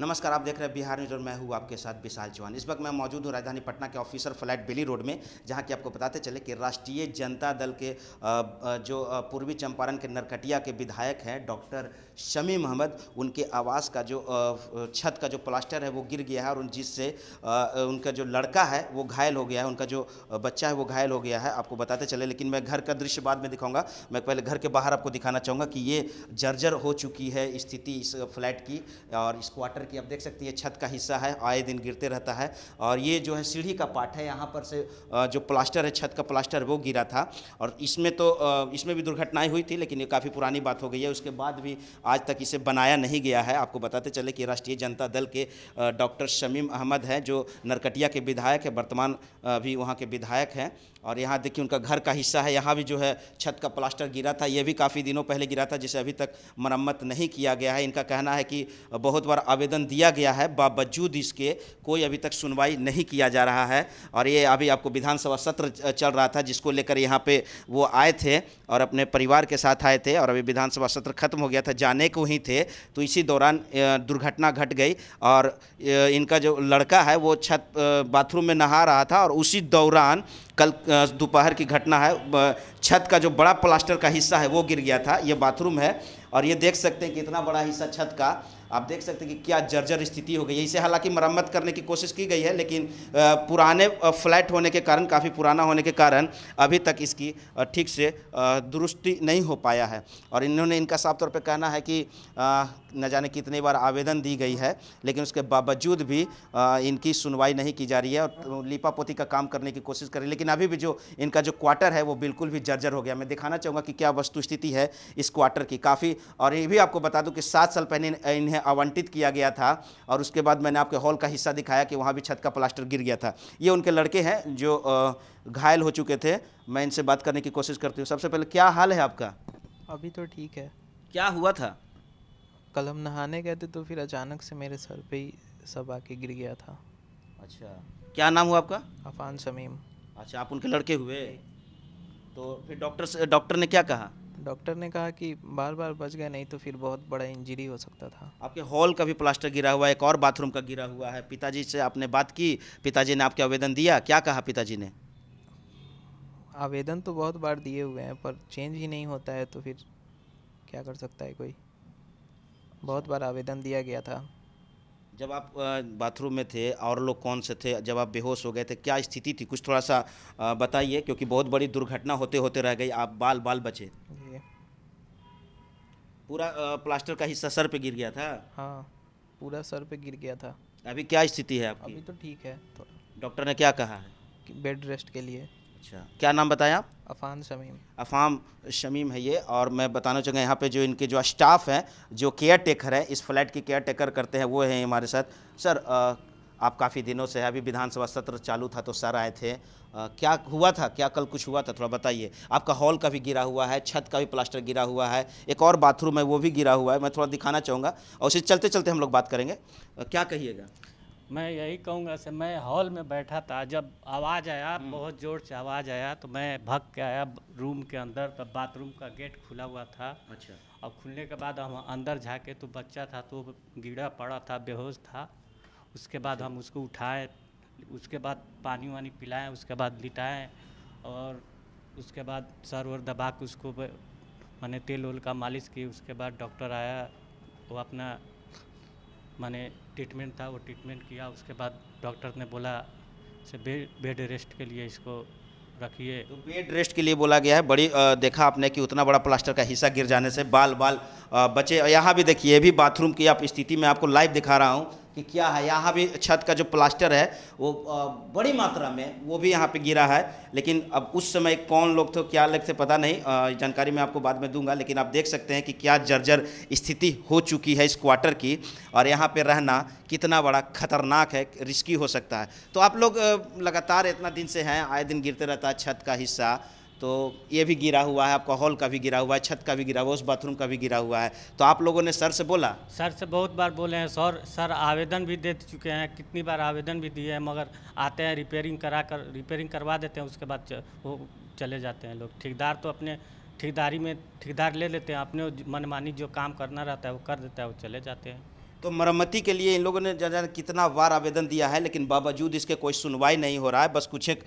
नमस्कार आप देख रहे हैं बिहार न्यूज और मैं हूँ आपके साथ विशाल चौहान इस वक्त मैं मौजूद हूँ राजधानी पटना के ऑफिसर फ्लैट बेली रोड में जहाँ की आपको बताते चले कि राष्ट्रीय जनता दल के जो पूर्वी चंपारण के नरकटिया के विधायक हैं डॉक्टर शमी मोहम्मद उनके आवास का जो छत का जो प्लास्टर है वो गिर गया है और उन जिससे उनका जो लड़का है वो घायल हो गया है उनका जो बच्चा है वो घायल हो गया है आपको बताते चले लेकिन मैं घर का दृश्य बाद में दिखाऊंगा मैं पहले घर के बाहर आपको दिखाना चाहूँगा कि ये जर्जर हो चुकी है स्थिति इस फ्लैट की और इस क्वार्टर कि आप देख सकते हैं छत का हिस्सा है आए दिन गिरते रहता है और ये जो है सीढ़ी का पार्ट है यहाँ पर से जो प्लास्टर है छत का प्लास्टर वो गिरा था और इसमें तो इसमें भी दुर्घटनाएं हुई थी लेकिन ये काफ़ी पुरानी बात हो गई है उसके बाद भी आज तक इसे बनाया नहीं गया है आपको बताते चले कि राष्ट्रीय जनता दल के डॉक्टर शमीम अहमद हैं जो नरकटिया के विधायक है वर्तमान भी वहाँ के विधायक हैं और यहाँ देखिए उनका घर का हिस्सा है यहाँ भी जो है छत का प्लास्टर गिरा था ये भी काफ़ी दिनों पहले गिरा था जिसे अभी तक मरम्मत नहीं किया गया है इनका कहना है कि बहुत बार आवेदन दिया गया है बावजूद इसके कोई अभी तक सुनवाई नहीं किया जा रहा है और ये अभी आपको विधानसभा सत्र चल रहा था जिसको लेकर यहाँ पर वो आए थे और अपने परिवार के साथ आए थे और अभी विधानसभा सत्र खत्म हो गया था जाने को ही थे तो इसी दौरान दुर्घटना घट गई और इनका जो लड़का है वो छत बाथरूम में नहा रहा था और उसी दौरान कल दोपहर की घटना है छत का जो बड़ा प्लास्टर का हिस्सा है वो गिर गया था ये बाथरूम है और ये देख सकते हैं कि इतना बड़ा हिस्सा छत का आप देख सकते हैं कि क्या जर्जर स्थिति हो गई है इसे हालांकि मरम्मत करने की कोशिश की गई है लेकिन पुराने फ्लैट होने के कारण काफ़ी पुराना होने के कारण अभी तक इसकी ठीक से दुरुस्ती नहीं हो पाया है और इन्होंने इनका साफ तौर पर कहना है कि न जाने कितनी बार आवेदन दी गई है लेकिन उसके बावजूद भी इनकी सुनवाई नहीं की जा रही है और लिपा पोती का काम करने की कोशिश कर रही है लेकिन अभी भी जो इनका जो क्वार्टर है वो बिल्कुल भी जर्जर हो गया मैं दिखाना चाहूँगा कि क्या वस्तुस्थिति है इस क्वार्टर की काफ़ी और ये भी आपको बता दूँ कि सात साल पहले इन्हें हैं आवंटित किया गया था और उसके बाद मैंने आपके हॉल का हिस्सा दिखाया कि वहाँ भी छत का प्लास्टर गिर गया था ये उनके लड़के हैं जो घायल हो चुके थे मैं इनसे बात करने की कोशिश करती हूँ सबसे पहले क्या हाल है आपका अभी तो ठीक है क्या हुआ था कल हम नहाने गए थे तो फिर अचानक से मेरे सर पे ही सब आके गिर गया था अच्छा क्या नाम हुआ आपका अफान समीम अच्छा आप उनके लड़के हुए तो फिर डॉक्टर डॉक्टर ने क्या कहा डॉक्टर ने कहा कि बार बार बच गए नहीं तो फिर बहुत बड़ा इंजरी हो सकता था आपके हॉल का भी प्लास्टर गिरा हुआ है एक और बाथरूम का गिरा हुआ है पिताजी से आपने बात की पिताजी ने आपके आवेदन दिया क्या कहा पिताजी ने आवेदन तो बहुत बार दिए हुए हैं पर चेंज ही नहीं होता है तो फिर क्या कर सकता है कोई बहुत बार आवेदन दिया गया था जब आप बाथरूम में थे और लोग कौन से थे जब आप बेहोश हो गए थे क्या स्थिति थी कुछ थोड़ा सा बताइए क्योंकि बहुत बड़ी दुर्घटना होते होते रह गई आप बाल बाल बचे पूरा प्लास्टर का हिस्सा सर पे गिर गया था हाँ पूरा सर पे गिर गया था अभी क्या स्थिति है आपकी अभी तो ठीक है तो डॉक्टर ने क्या कहा है बेड रेस्ट के लिए अच्छा क्या नाम बताया आप अफान शमीम अफाम शमीम है ये और मैं बताना चाहूँगा यहाँ पे जो इनके जो स्टाफ हैं जो केयर टेकर हैं इस फ्लैट की केयर टेकर करते हैं वो हैं हमारे साथ सर आ, आप काफ़ी दिनों से अभी विधानसभा सत्र चालू था तो सर आए थे आ, क्या हुआ था क्या कल कुछ हुआ था थोड़ा बताइए आपका हॉल का भी गिरा हुआ है छत का भी प्लास्टर गिरा हुआ है एक और बाथरूम है वो भी गिरा हुआ है मैं थोड़ा दिखाना चाहूँगा और उसे चलते चलते हम लोग बात करेंगे आ, क्या कहिएगा मैं यही कहूँगा सर मैं हॉल में बैठा था जब आवाज़ आया हम्म। बहुत ज़ोर से आवाज़ आया तो मैं भग के आया रूम के अंदर तब बाथरूम का गेट खुला हुआ था अच्छा और खुलने के बाद हम अंदर झाके तो बच्चा था तो गिरा पड़ा था बेहोश था उसके बाद हम उसको उठाए उसके बाद पानी वानी पिलाएं उसके बाद लिटाएं और उसके बाद सर वर दबा के उसको मैंने तेल उल का मालिश की उसके बाद डॉक्टर आया वो अपना मैंने ट्रीटमेंट था वो ट्रीटमेंट किया उसके बाद डॉक्टर ने बोला से बे, बेड रेस्ट के लिए इसको रखिए तो बेड रेस्ट के लिए बोला गया है बड़ी आ, देखा आपने कि उतना बड़ा प्लास्टर का हिस्सा गिर जाने से बाल बाल आ, बचे यहाँ भी देखिए भी बाथरूम की आप स्थिति में आपको लाइव दिखा रहा हूँ कि क्या है यहाँ भी छत का जो प्लास्टर है वो बड़ी मात्रा में वो भी यहाँ पे गिरा है लेकिन अब उस समय कौन लोग थे क्या लोग थे पता नहीं जानकारी मैं आपको बाद में दूंगा लेकिन आप देख सकते हैं कि क्या जर्जर स्थिति हो चुकी है इस क्वार्टर की और यहाँ पे रहना कितना बड़ा खतरनाक है रिस्की हो सकता है तो आप लोग लगातार इतना दिन से हैं आए दिन गिरते रहता है छत का हिस्सा तो ये भी गिरा हुआ है आपका हॉल का भी गिरा हुआ है छत का भी गिरा हुआ है उस बाथरूम का भी गिरा हुआ है तो आप लोगों ने सर से बोला सर से बहुत बार बोले हैं सर सर आवेदन भी दे चुके हैं कितनी बार आवेदन भी दिए हैं मगर आते हैं रिपेयरिंग करा कर रिपेयरिंग करवा देते हैं उसके बाद वो चले जाते हैं लोग ठेकेदार तो अपने ठेकेदारी में ठेकेदार ले लेते हैं अपने मनमानी जो काम करना रहता है वो कर देता है वो चले जाते हैं तो मरम्मती के लिए इन लोगों ने जाना कितना बार आवेदन दिया है लेकिन बावजूद इसके कोई सुनवाई नहीं हो रहा है बस कुछ एक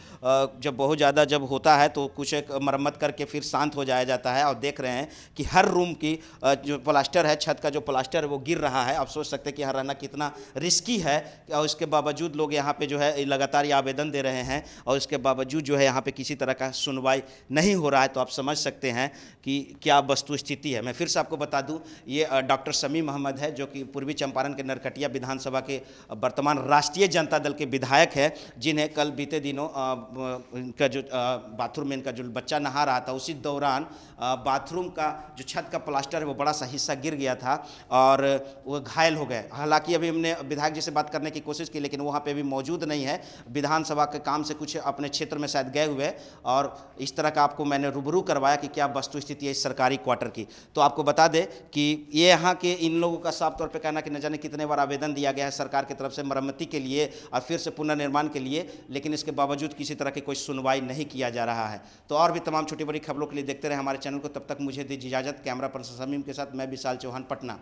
जब बहुत ज़्यादा जब होता है तो कुछ एक मरम्मत करके फिर शांत हो जाया जाता है और देख रहे हैं कि हर रूम की जो प्लास्टर है छत का जो प्लास्टर है वो गिर रहा है आप सोच सकते हैं कि यहाँ रहना कितना रिस्की है और इसके बावजूद लोग यहाँ पर जो है लगातार ये आवेदन दे रहे हैं और इसके बावजूद जो है यहाँ पर किसी तरह का सुनवाई नहीं हो रहा है तो आप समझ सकते हैं कि क्या वस्तु स्थिति है मैं फिर से आपको बता दूँ ये डॉक्टर शमीम अहमद है जो कि पूर्वी चंपारण के नरकटिया विधानसभा के वर्तमान राष्ट्रीय जनता दल के विधायक है जिन्हें कल बीते दिनों इनका जो बाथरूम में इनका जो बच्चा नहा रहा था उसी दौरान बाथरूम का जो छत का प्लास्टर है वो बड़ा सा हिस्सा गिर गया था और वो घायल हो गए हालांकि अभी हमने विधायक जी से बात करने की कोशिश की लेकिन वहाँ पर अभी मौजूद नहीं है विधानसभा के काम से कुछ अपने क्षेत्र में शायद गए हुए और इस तरह का आपको मैंने रूबरू करवाया कि क्या वस्तु स्थिति है इस सरकारी क्वार्टर की तो आपको बता दें कि ये यहाँ के इन लोगों का साफ तौर पर कहना कि कि न जाने कितने बार आवेदन दिया गया है सरकार की तरफ से मरम्मति के लिए और फिर से पुनर्निर्माण के लिए लेकिन इसके बावजूद किसी तरह की कोई सुनवाई नहीं किया जा रहा है तो और भी तमाम छोटी बड़ी खबरों के लिए देखते रहे हमारे चैनल को तब तक मुझे दीजिए इजाज़त कैमरा पर्सन समीम के साथ मैं विशाल चौहान पटना